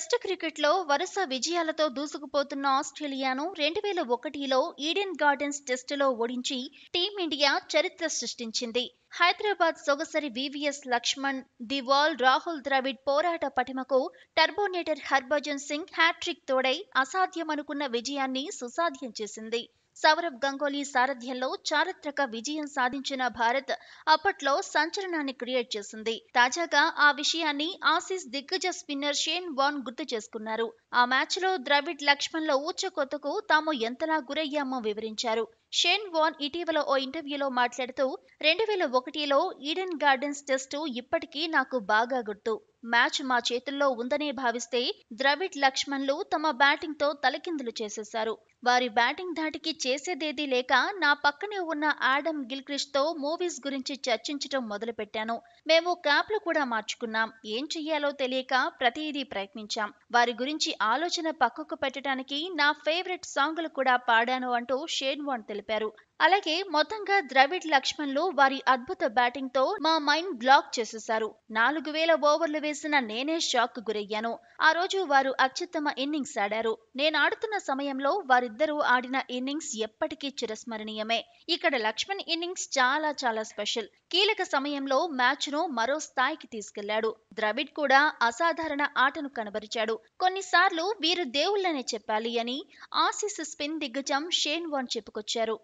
test క్రికెట్లో వరుస విజయాలతో దూసుకుపోతున్న ఆస్ట్రేలియాను రెండు వేల ఒకటిలో ఈడెన్ గార్డెన్స్ టెస్టులో ఓడించి టీమిండియా చరిత్ర సృష్టించింది హైదరాబాద్ సొగసరి వివిఎస్ లక్ష్మణ్ దివాల్ రాహుల్ ద్రవిడ్ పోరాట పటిమకు టర్బోనేటర్ హర్భజన్ సింగ్ హ్యాట్రిక్ తోడై అసాధ్యమనుకున్న విజయాన్ని సుసాధ్యం చేసింది సౌరవ్ గంగోలీ సారథ్యంలో చారిత్రక విజయం సాధించిన భారత్ అప్పట్లో సంచలనాన్ని క్రియేట్ చేసింది తాజాగా ఆ విషయాన్ని ఆసీస్ దిగ్గజ స్పిన్నర్ షేన్ వాన్ గుర్తు చేసుకున్నారు ఆ మ్యాచ్లో ద్రవిడ్ లక్ష్మణ్ల ఊచకొత్తకు తాము ఎంతలా గురయ్యామో వివరించారు షేన్ వాన్ ఇటీవల ఓ ఇంటర్వ్యూలో మాట్లాడుతూ రెండు వేల ఒకటిలో ఈడెన్ గార్డెన్స్ టెస్టు ఇప్పటికీ నాకు బాగా గుర్తు మ్యాచ్ మా చేతుల్లో ఉందనే భావిస్తే ద్రవిడ్ లక్ష్మణ్లు తమ బ్యాటింగ్తో తలకిందులు చేసేశారు వారి బ్యాటింగ్ ధాటికి చేసేదేదీ లేక నా పక్కనే ఉన్న ఆడమ్ గిల్క్రిష్తో మూవీస్ గురించి చర్చించడం మొదలుపెట్టాను మేము క్యాప్లు కూడా మార్చుకున్నాం ఏం చెయ్యాలో తెలియక ప్రతిదీ ప్రయత్నించాం వారి గురించి ఆలోచన పక్కకు పెట్టడానికి నా ఫేవరెట్ సాంగ్లు కూడా పాడాను అంటూ షేన్వాన్ తెలిపారు Pero అలాగే మొత్తంగా ద్రవిడ్ లక్ష్మణ్లు వారి అద్భుత బ్యాటింగ్ తో మా మైండ్ బ్లాక్ చేసేశారు నాలుగు వేల ఓవర్లు వేసిన నేనే షాక్ గురయ్యాను ఆ రోజు వారు అత్యుత్తమ ఇన్నింగ్స్ ఆడారు నేను ఆడుతున్న సమయంలో వారిద్దరూ ఆడిన ఇన్నింగ్స్ ఎప్పటికీ చిరస్మరణీయమే ఇక్కడ లక్ష్మణ్ ఇన్నింగ్స్ చాలా చాలా స్పెషల్ కీలక సమయంలో మ్యాచ్ ను మరో స్థాయికి తీసుకెళ్లాడు ద్రవిడ్ కూడా అసాధారణ ఆటను కనబరిచాడు కొన్నిసార్లు వీరు దేవుళ్ళనే చెప్పాలి అని ఆసీస్ స్పిన్ దిగ్గజం షేన్ వాన్ చెప్పుకొచ్చారు